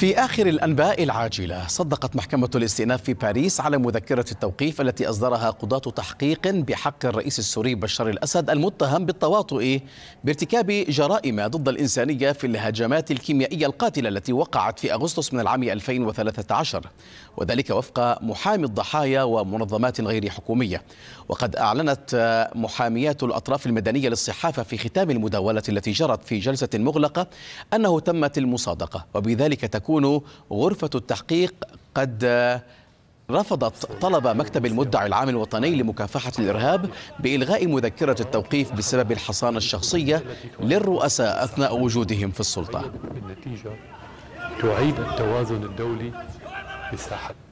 في آخر الأنباء العاجلة صدقت محكمة الاستئناف في باريس على مذكرة التوقيف التي أصدرها قضاة تحقيق بحق الرئيس السوري بشار الأسد المتهم بالتواطؤ بارتكاب جرائم ضد الإنسانية في الهجمات الكيميائية القاتلة التي وقعت في أغسطس من العام 2013 وذلك وفق محامي الضحايا ومنظمات غير حكومية وقد أعلنت محاميات الأطراف المدنية للصحافة في ختام المداولة التي جرت في جلسة مغلقة أنه تمت المصادقة وبذلك تكون تكون غرفة التحقيق قد رفضت طلب مكتب المدعي العام الوطني لمكافحة الإرهاب بإلغاء مذكرة التوقيف بسبب الحصانة الشخصية للرؤساء أثناء وجودهم في السلطة تعيد التوازن الدولي بساحة